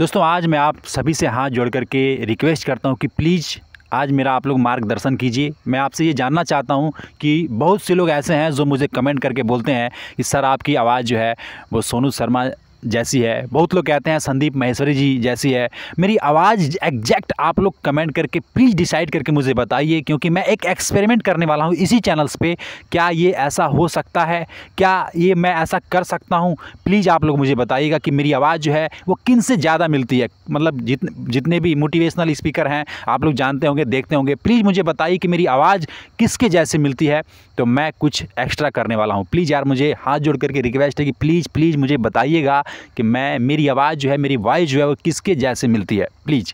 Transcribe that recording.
दोस्तों आज मैं आप सभी से हाथ जोड़ करके रिक्वेस्ट करता हूँ कि प्लीज़ आज मेरा आप लोग मार्गदर्शन कीजिए मैं आपसे ये जानना चाहता हूँ कि बहुत से लोग ऐसे हैं जो मुझे कमेंट करके बोलते हैं कि सर आपकी आवाज़ जो है वो सोनू शर्मा जैसी है बहुत लोग कहते हैं संदीप महेश्वरी जी जैसी है मेरी आवाज़ एग्जैक्ट आप लोग कमेंट करके प्लीज़ डिसाइड करके मुझे बताइए क्योंकि मैं एक एक्सपेरिमेंट करने वाला हूँ इसी चैनल्स पे क्या ये ऐसा हो सकता है क्या ये मैं ऐसा कर सकता हूँ प्लीज़ आप लोग मुझे बताइएगा कि मेरी आवाज़ जो है वो किन से ज़्यादा मिलती है मतलब जितने जितने भी मोटिवेशनल स्पीकर हैं आप लोग जानते होंगे देखते होंगे प्लीज़ मुझे बताइए कि मेरी आवाज़ किसके जैसे मिलती है तो मैं कुछ एक्स्ट्रा करने वाला हूँ प्लीज़ यार मुझे हाथ जोड़ करके रिक्वेस्ट है कि प्लीज़ प्लीज़ मुझे बताइएगा कि मैं मेरी आवाज़ जो है मेरी वॉइस जो है वो किसके जैसे मिलती है प्लीज़